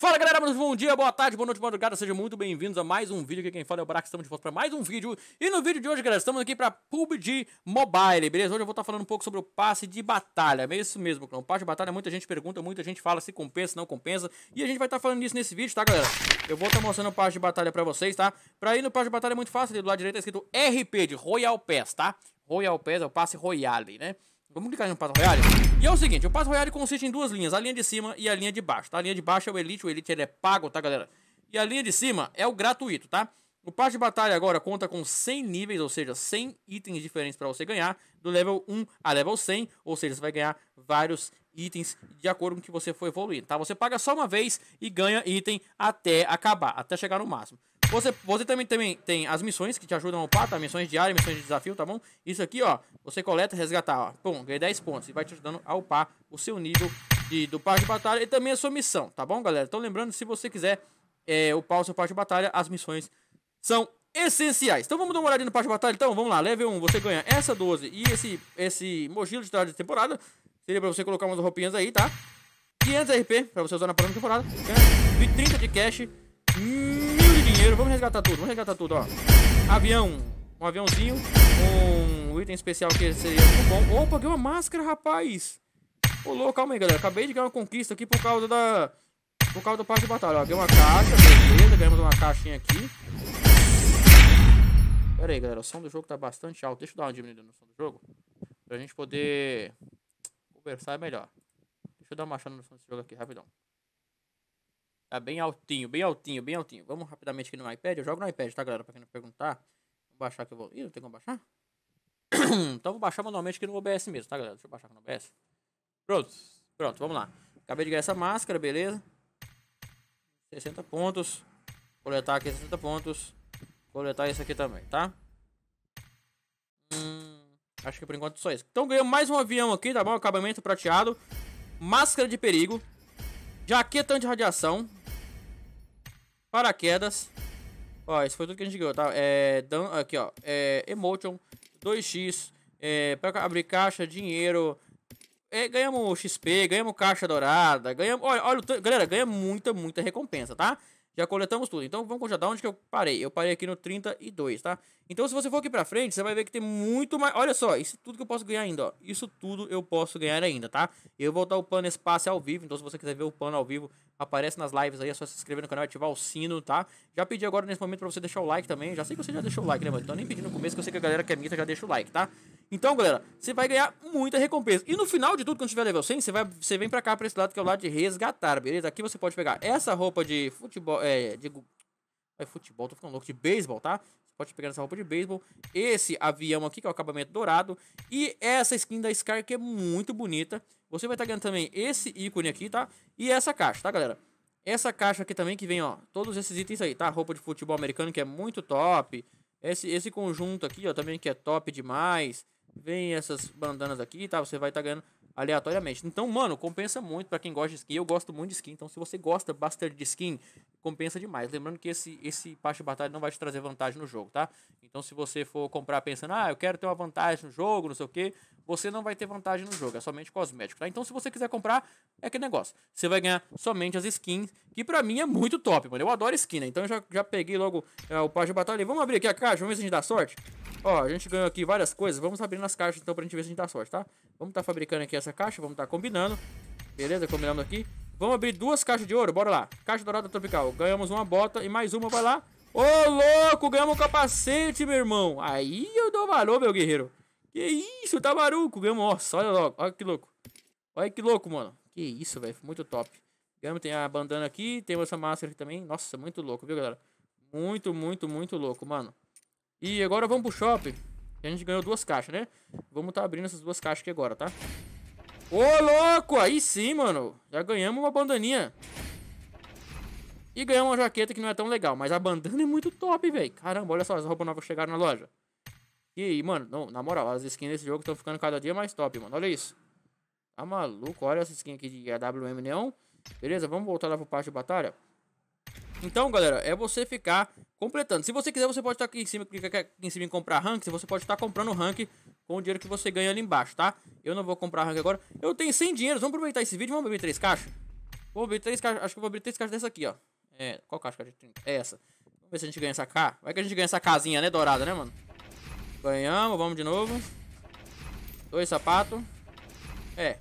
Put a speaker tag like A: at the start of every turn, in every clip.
A: Fala galera, bom dia, boa tarde, boa noite, boa madrugada, sejam muito bem-vindos a mais um vídeo. Aqui quem fala é o Brax, estamos de volta para mais um vídeo. E no vídeo de hoje, galera, estamos aqui para PUBG Mobile, beleza? Hoje eu vou estar tá falando um pouco sobre o passe de batalha, é isso mesmo, O passe de batalha, muita gente pergunta, muita gente fala se compensa, não compensa. E a gente vai estar tá falando disso nesse vídeo, tá, galera? Eu vou estar tá mostrando o passe de batalha para vocês, tá? Para ir no passe de batalha é muito fácil, ali do lado direito é escrito RP, de Royal Pass, tá? Royal Pass é o passe Royale, né? Vamos clicar no Pass Royale? E é o seguinte, o passo Royale consiste em duas linhas, a linha de cima e a linha de baixo, tá? A linha de baixo é o Elite, o Elite ele é pago, tá, galera? E a linha de cima é o gratuito, tá? O passo de batalha agora conta com 100 níveis, ou seja, 100 itens diferentes para você ganhar, do level 1 a level 100, ou seja, você vai ganhar vários itens de acordo com que você for evoluindo, tá? Você paga só uma vez e ganha item até acabar, até chegar no máximo. Você, você também, também tem as missões que te ajudam a upar, tá? Missões diárias, missões de desafio, tá bom? Isso aqui, ó, você coleta resgatar, ó. Pum, ganha 10 pontos. E vai te ajudando a upar o seu nível de, do par de batalha e também a sua missão, tá bom, galera? Então, lembrando, se você quiser é, upar o seu par de batalha, as missões são essenciais. Então, vamos dar uma olhadinha no par de batalha? Então, vamos lá. Level 1, você ganha essa 12 e esse, esse mochila de tarde de temporada. Seria pra você colocar umas roupinhas aí, tá? 500 RP, pra você usar na próxima temporada. Ganha 30 de cash. Mil hum dinheiro. Vamos resgatar tudo, vamos resgatar tudo, ó. Avião, um aviãozinho, um item especial que seria muito bom. Opa, ganhei uma máscara, rapaz. Pulou, calma aí, galera. Acabei de ganhar uma conquista aqui por causa da... Por causa do passe de batalha, ó. Ganhei uma caixa, beleza. Ganhamos uma caixinha aqui. Pera aí, galera. O som do jogo tá bastante alto. Deixa eu dar uma diminuída no som do jogo. Pra gente poder conversar melhor. Deixa eu dar uma achada no som do jogo aqui, rapidão. Tá bem altinho, bem altinho, bem altinho. Vamos rapidamente aqui no iPad. Eu jogo no iPad, tá, galera? Pra quem não perguntar. Vou baixar que Eu vou... Ih, não tem como baixar? então vou baixar manualmente aqui no OBS mesmo, tá, galera? Deixa eu baixar aqui no OBS. Pronto. Pronto, vamos lá. Acabei de ganhar essa máscara, beleza? 60 pontos. Coletar aqui 60 pontos. Coletar isso aqui também, tá? Hum, acho que por enquanto só isso. Então ganhamos mais um avião aqui, tá bom? Acabamento prateado. Máscara de perigo. Jaqueta anti-radiação. Paraquedas. Ó, isso foi tudo que a gente ganhou, tá? É, dan aqui, ó. É, emotion, 2x, é, pra abrir caixa, dinheiro. É, ganhamos XP, ganhamos caixa dourada, ganhamos... Olha, olha, galera, ganha muita, muita recompensa, tá? Já coletamos tudo. Então vamos contar Da onde que eu parei? Eu parei aqui no 32, tá? Então se você for aqui pra frente, você vai ver que tem muito mais... Olha só, isso é tudo que eu posso ganhar ainda, ó. Isso tudo eu posso ganhar ainda, tá? Eu vou estar upando esse passe ao vivo. Então se você quiser ver o plano ao vivo, aparece nas lives aí. É só se inscrever no canal e ativar o sino, tá? Já pedi agora nesse momento pra você deixar o like também. Já sei que você já deixou o like, né, mano? Então nem pedi no começo, que eu sei que a galera que é minha já deixa o like, tá? Então, galera, você vai ganhar muita recompensa. E no final de tudo, quando tiver level 100, você, vai, você vem pra cá, pra esse lado, que é o lado de resgatar, beleza? Aqui você pode pegar essa roupa de futebol, é, de... É futebol, tô ficando louco, de beisebol, tá? Você pode pegar essa roupa de beisebol, esse avião aqui, que é o acabamento dourado, e essa skin da Scar, que é muito bonita. Você vai estar tá ganhando também esse ícone aqui, tá? E essa caixa, tá, galera? Essa caixa aqui também que vem, ó, todos esses itens aí, tá? Roupa de futebol americano que é muito top. Esse, esse conjunto aqui, ó, também que é top demais. Vem essas bandanas aqui, tá? Você vai estar tá ganhando aleatoriamente. Então, mano, compensa muito para quem gosta de skin. Eu gosto muito de skin, então se você gosta bastante de skin, compensa demais. Lembrando que esse, esse parte de batalha não vai te trazer vantagem no jogo, tá? Então, se você for comprar pensando, ah, eu quero ter uma vantagem no jogo, não sei o que, você não vai ter vantagem no jogo, é somente cosmético, tá? Então, se você quiser comprar, é aquele negócio. Você vai ganhar somente as skins, que pra mim é muito top, mano. Eu adoro skin, né? Então, eu já, já peguei logo é, o passe de batalha. Vamos abrir aqui a caixa, vamos ver se a gente dá sorte. Ó, a gente ganhou aqui várias coisas. Vamos abrir nas caixas, então, pra gente ver se a gente dá sorte, tá? Vamos estar tá fabricando aqui essa caixa, vamos estar tá combinando. Beleza, combinando aqui. Vamos abrir duas caixas de ouro, bora lá. Caixa dourada tropical. Ganhamos uma bota e mais uma, vai lá. Ô, louco, ganhamos um capacete, meu irmão. Aí eu dou valor, meu guerreiro. Que isso, tá maruco. Ganhamos, nossa, olha logo, olha que louco. Olha que louco, mano. Que isso, velho, muito top. Ganhamos, tem a bandana aqui, tem essa máscara aqui também. Nossa, muito louco, viu, galera? Muito, muito, muito louco, mano. E agora vamos pro shopping. E a gente ganhou duas caixas, né? Vamos tá abrindo essas duas caixas aqui agora, tá? Ô, louco! Aí sim, mano. Já ganhamos uma bandaninha. E ganhamos uma jaqueta que não é tão legal. Mas a bandana é muito top, velho. Caramba, olha só. As roupas novas chegaram na loja. E, mano, não, na moral, as skins desse jogo estão ficando cada dia mais top, mano. Olha isso. Tá maluco? Olha essa skin aqui de AWM Neon. Beleza, vamos voltar lá pro parte de batalha. Então, galera, é você ficar completando. Se você quiser, você pode estar aqui em cima, clicar aqui em cima em comprar rank. Você pode estar comprando rank com o dinheiro que você ganha ali embaixo, tá? Eu não vou comprar rank agora. Eu tenho 100 dinheiros. Vamos aproveitar esse vídeo. Vamos abrir três caixas? Vou abrir três caixas. Acho que vou abrir três caixas dessa aqui, ó. É, qual caixa que a gente tem? É essa. Vamos ver se a gente ganha essa cá. Vai que a gente ganha essa casinha, né, dourada, né, mano? Ganhamos. Vamos de novo. Dois sapatos. É.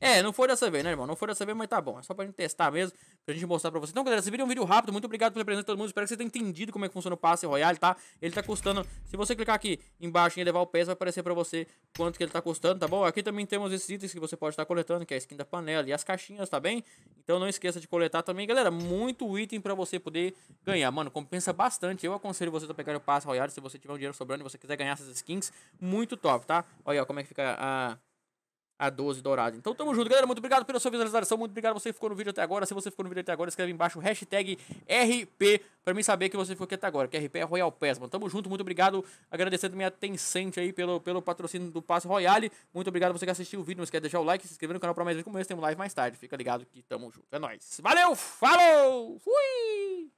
A: É, não foi dessa vez, né, irmão? Não foi dessa vez, mas tá bom. É só pra gente testar mesmo, pra gente mostrar pra vocês. Então, galera, esse vídeo é um vídeo rápido. Muito obrigado pela presença de todo mundo. Espero que vocês tenham entendido como é que funciona o passe Royale, tá? Ele tá custando... Se você clicar aqui embaixo em elevar o PES, vai aparecer pra você quanto que ele tá custando, tá bom? Aqui também temos esses itens que você pode estar coletando, que é a skin da panela e as caixinhas, tá bem? Então não esqueça de coletar também, galera. Muito item pra você poder ganhar. Mano, compensa bastante. Eu aconselho você a pegar o passe Royale se você tiver um dinheiro sobrando e você quiser ganhar essas skins. Muito top, tá? Olha ó, como é que fica a a 12 dourado. Então tamo junto, galera. Muito obrigado pela sua visualização. Muito obrigado você que ficou no vídeo até agora. Se você ficou no vídeo até agora, escreve embaixo o hashtag RP pra mim saber que você ficou aqui até agora. Que RP é Royal Pass, mano. Tamo junto, muito obrigado. Agradecendo minha Tencent aí pelo, pelo patrocínio do Passo Royale. Muito obrigado você que assistiu o vídeo. Não esquece de deixar o like, se inscrever no canal pra mais vídeos como esse. Temos live mais tarde. Fica ligado que tamo junto. É nóis. Valeu, falou! Fui!